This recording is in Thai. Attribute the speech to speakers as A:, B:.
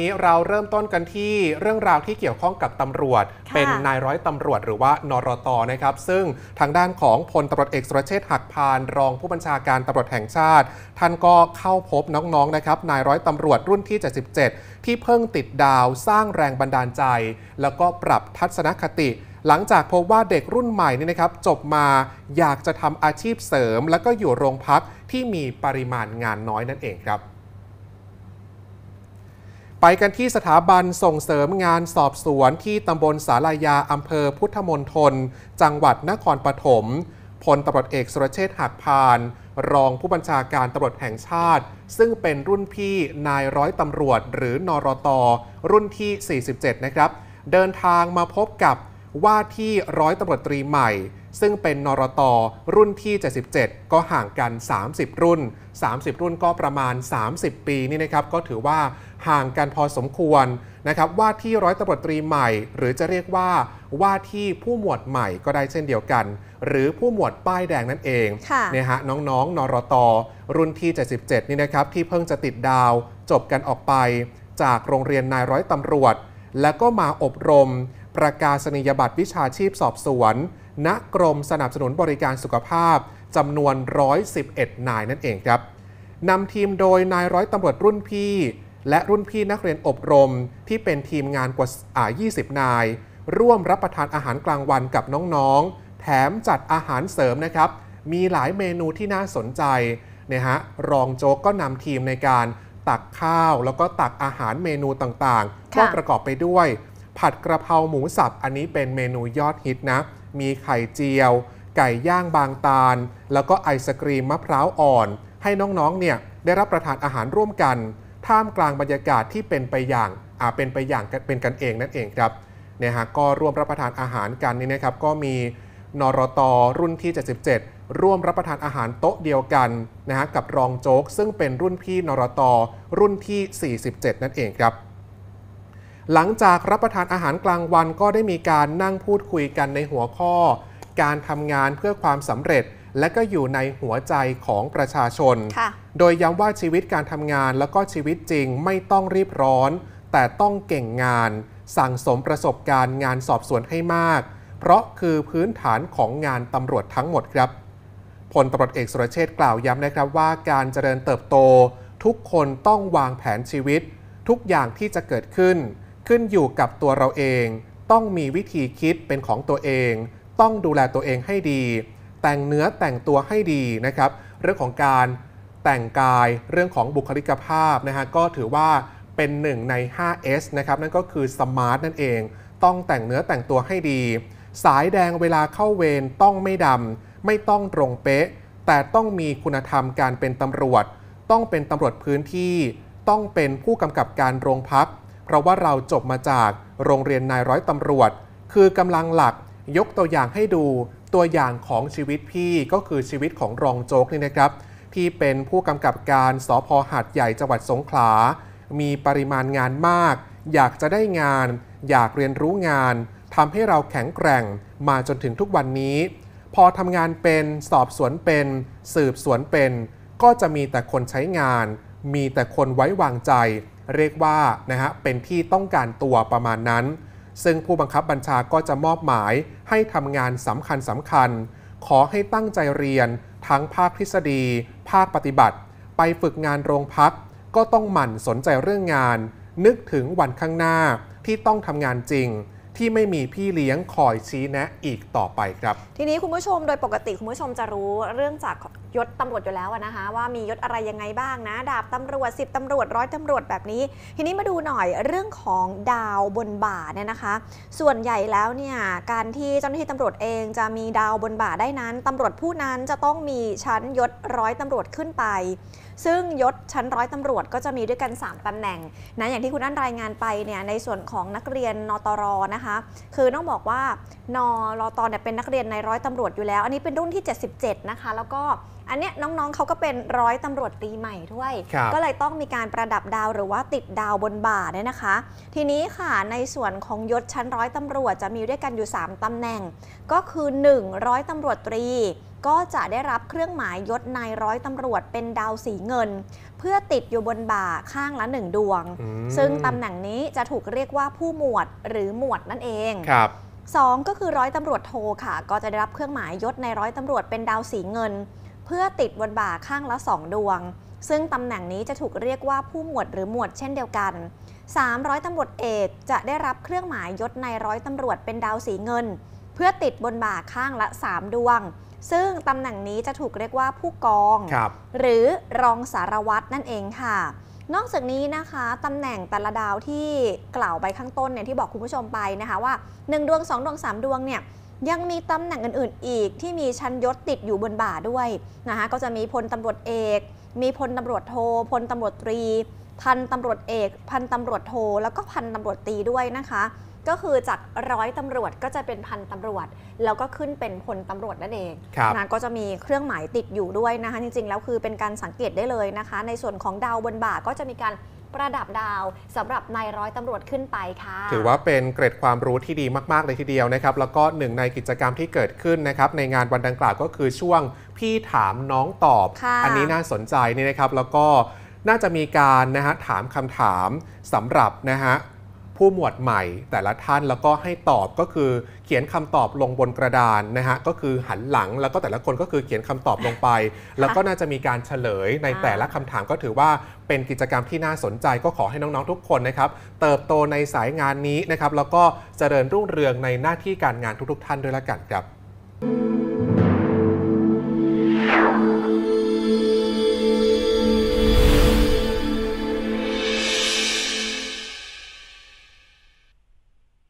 A: นี้เราเริ่มต้นกันที่เรื่องราวที่เกี่ยวข้องกับตำรวจ เป็นนายร้อยตำรวจหรือว่านรตนะครับ ซึ่งทางด้านของพลตำรวจเอกสุรเชษฐ์หักพานรองผู้บัญชาการตำรวจแห่งชาติ ท่านก็เข้าพบน้องๆนะครับ นายร้อยตำรวจรุ่นที่ 77 ที่เพิ่งติดดาวสร้างแรงบันดาลใจ แล้วก็ปรับทัศนคติ หลังจากพบว่าเด็กรุ่นใหม่นี่นะครับ จบมาอยากจะทำอาชีพเสริม แล้วก็อยู่โรงพักที่มีปริมาณงานน้อยนั่นเองครับไปกันที่สถาบันส่งเสริมงานสอบสวนที่ตำบลสาลายาอำเภอพุทธมณฑลจังหวัดนครปฐม พลตำรวจเอก สุรเชษฐ์หักพาน รองผู้บัญชาการตำรวจแห่งชาติ ซึ่งเป็นรุ่นพี่นายร้อยตำรวจ หรือนอรต รุ่นที่ 47 นะครับ เดินทางมาพบกับว่าที่ร้อยตำรวจตรีใหม่ ซึ่งเป็นนรต รุ่นที่ 77 ก็ห่างกัน 30 รุ่น 30 รุ่นก็ประมาณ 30 ปีนี่นะครับ ก็ถือว่าห่างกันพอสมควร นะครับ ว่าที่ร้อยตำรวจตรีใหม่หรือจะเรียกว่าว่าที่ผู้หมวดใหม่ก็ได้เช่นเดียวกัน หรือผู้หมวดป้ายแดงนั่นเองเนี่ยฮะน้องๆ นรตรุ่นที่ 77 นี่นะครับ ที่เพิ่งจะติดดาวจบกันออกไป จากโรงเรียนนายร้อยตำรวจ แล้วก็มาอบรมประกาศนียบัตรวิชาชีพสอบสวน ณ กรมสนับสนุนบริการสุขภาพจำนวน 111 นายนั่นเองครับ นำทีมโดยนายร้อยตำรวจรุ่นพี่ และรุ่นพี่นักเรียนอบรม ที่เป็นทีมงานกว่า 20 นาย ร่วมรับประทานอาหารกลางวันกับน้องๆ แถมจัดอาหารเสริมนะครับ มีหลายเมนูที่น่าสนใจนะฮะ รองโจ๊กก็นำทีมในการตักข้าวแล้วก็ตักอาหารเมนูต่างๆก็ประกอบไปด้วยผัดกระเพราหมูสับอันนี้เป็นเมนูยอดฮิตนะ มีไข่เจียว ไก่ย่างบางตาล แล้วก็ไอศกรีมมะพร้าวอ่อน ให้น้องๆเนี่ยได้รับประทานอาหารร่วมกัน ท่ามกลางบรรยากาศที่เป็นไปอย่างอ่าเป็นไปอย่างเป็นกันเองนั่นเองครับนยฮะก็ร่วมรับประทานอาหารกันนี่นะครับ ก็มีนรต รุ่นที่ 77 ร่วมรับประทานอาหารโต๊ะเดียวกันนะฮะกับรองโจ๊กซึ่งเป็นรุ่นพี่นรต รุ่นที่ 47นั่นเองครับหลังจากรับประทานอาหารกลางวัน ก็ได้มีการนั่งพูดคุยกันในหัวข้อ การทำงานเพื่อความสำเร็จและก็อยู่ในหัวใจของประชาชน โดยย้ำว่าชีวิตการทำงานแล้วก็ชีวิตจริงไม่ต้องรีบร้อน แต่ต้องเก่งงาน สั่งสมประสบการณ์ งานสอบสวนให้มาก เพราะคือพื้นฐานของงานตำรวจทั้งหมดครับ พลตรวจเอกสุรเชษฐ์กล่าวย้ำนะครับว่า การเจริญเติบโต ทุกคนต้องวางแผนชีวิต ทุกอย่างที่จะเกิดขึ้นขึ้นอยู่กับตัวเราเอง ต้องมีวิธีคิดเป็นของตัวเอง ต้องดูแลตัวเองให้ดี แต่งเนื้อแต่งตัวให้ดีนะครับ เรื่องของการแต่งกาย เรื่องของบุคลิกภาพนะฮะ ก็ถือว่าเป็นหนึ่งใน 5S นะครับ นั่นก็คือสมาร์ทนั่นเอง ต้องแต่งเนื้อแต่งตัวให้ดี สายแดงเวลาเข้าเวรต้องไม่ดำ ไม่ต้องตรงเป๊ะ แต่ต้องมีคุณธรรมการเป็นตำรวจ ต้องเป็นตำรวจพื้นที่ ต้องเป็นผู้กำกับการโรงพักราะว่าเราจบมาจากโรงเรียนนายร้อยตำรวจ คือกำลังหลักยกตัวอย่างให้ดูตัวอย่างของชีวิตพี่ก็คือชีวิตของรองโจ๊กนี่นะครับที่เป็นผู้กำกับการสอพอหาดใหญ่จังหวัดสงขลามีปริมาณงานมาก อยากจะได้งาน อยากเรียนรู้งานทำให้เราแข็งแกร่งมาจนถึงทุกวันนี้ พอทำงานเป็นสอบสวนเป็น สืบสวนเป็น ก็จะมีแต่คนใช้งาน มีแต่คนไว้วางใจเรียกว่านะฮะ เป็นที่ต้องการตัวประมาณนั้น ซึ่งผู้บังคับบัญชาก็จะมอบหมายให้ทำงานสำคัญสำคัญ ขอให้ตั้งใจเรียนทั้งภาคทฤษฎี ภาคปฏิบัติ ไปฝึกงานโรงพัก ก็ต้องหมั่นสนใจเรื่องงาน นึกถึงวันข้างหน้าที่ต้องทำงานจริงที่ไม่มีพี่เลี้ยงคอยชี้แนะ อีกต่อไปครับ
B: ทีนี้คุณผู้ชมโดยปกติ คุณผู้ชมจะรู้เรื่องจากยศตำรวจอยู่แล้วนะคะ ว่ามียศอะไรยังไงบ้างนะดาบตำรวจสิบตำรวจร้อยตำรวจแบบนี้ ทีนี้มาดูหน่อยเรื่องของดาวบนบ่าเนี่ยนะคะ ส่วนใหญ่แล้วเนี่ยการที่เจ้าหน้าที่ตำรวจเอง จะมีดาวบนบ่าได้นั้นตำรวจผู้นั้นจะต้องมีชั้นยศร้อยตำรวจขึ้นไปซึ่งยศชั้นร้อยตำรวจก็จะมีด้วยกัน 3ตำแหน่งนะอย่างที่คุณอั้นรายงานไปเนี่ยในส่วนของนักเรียนนตรนะคะคือต้องบอกว่านรตเนี่ยเป็นนักเรียนในร้อยตำรวจอยู่แล้วอันนี้เป็นรุ่นที่ 77นะคะแล้วก็อันเนี้ยน้องๆเขาก็เป็นร้อยตำรวจตีใหม่ด้วย ก็เลยต้องมีการประดับดาวหรือว่าติดดาวบนบ่าเนี่ยนะคะ ทีนี้ค่ะในส่วนของยศชั้นร้อยตำรวจจะมีด้วยกันอยู่ 3ตำแหน่ง ก็คือ1ร้อยตำรวจตรีก็จะได้รับเครื่องหมายยศนายร้อยตำรวจเป็นดาวสีเงิน เพื่อติดอยู่บนบ่าข้างละหนึ่งดวง ซึ่งตำแหน่งนี้จะถูกเรียกว่าผู้หมวดหรือหมวดนั่นเองครับสองก็คือร้อยตำรวจโทค่ะ ก็จะได้รับเครื่องหมายยศนายร้อยตำรวจเป็นดาวสีเงิน เพื่อติดบนบ่าข้างละสองดวง ซึ่งตำแหน่งนี้จะถูกเรียกว่าผู้หมวดหรือหมวด เช่นเดียวกัน300ตำรวจเอกจะได้รับเครื่องหมายยศนายร้อยตำรวจเป็นดาวสีเงินเพื่อติดบนบ่าข้างละ3ดวง ซึ่งตำแหน่งนี้จะถูกเรียกว่าผู้กองรหรือรองสารวัตรนั่นเองค่ะ นอกจากนี้นะคะตำแหน่งแต่ละดาวที่กล่าวไปข้างต้นเนี่ยที่บอกคุณผู้ชมไปนะคะว่า1ดวง2ดวง3ดวงเนี่ยยังมีตำแหน่งอื่น ๆ อีกที่มีชั้นยศติดอยู่บนบ่าด้วยนะคะ ก็จะมีพลตำรวจเอก มีพลตำรวจโทพลตำรวจตรี พันตำรวจเอก พันตำรวจโท แล้วก็พันตำรวจตรีด้วยนะคะก็คือจากร้อยตำรวจก็จะเป็นพันตำรวจ แล้วก็ขึ้นเป็นพลตำรวจนั่นเองนะก็จะมีเครื่องหมายติดอยู่ด้วยนะคะจริงๆ แล้วคือเป็นการสังเกตได้เลยนะคะ ในส่วนของดาวบนบ่า ก็จะมีการประดับดาวสำหรับนายร้อยตำรวจขึ้นไปค่ะ
A: ถือว่าเป็นเกร็ดความรู้ที่ดีมาก ๆ เลยทีเดียวนะครับ แล้วก็หนึ่งในกิจกรรมที่เกิดขึ้นนะครับในงานวันดังกล่าวก็คือช่วงพี่ถามน้องตอบ อันนี้น่าสนใจนี่นะครับ แล้วก็น่าจะมีการนะฮะถามคำถามสำหรับนะฮะผู้หมวดใหม่แต่ละท่านแล้วก็ให้ตอบก็คือ เขียนคำตอบลงบนกระดานนะฮะก็คือหันหลังแล้วก็แต่ละคนก็คือเขียนคำตอบลงไป แล้วก็น่าจะมีการเฉลยในแต่ละคำถามก็ถือว่าเป็นกิจกรรมที่น่าสนใจก็ขอให้น้องๆทุกคนนะครับเติบโตในสายงานนี้นะครับแล้วก็เจริญรุ่งเรือง ในหน้าที่การงานทุกๆท่านด้วยละกันครับ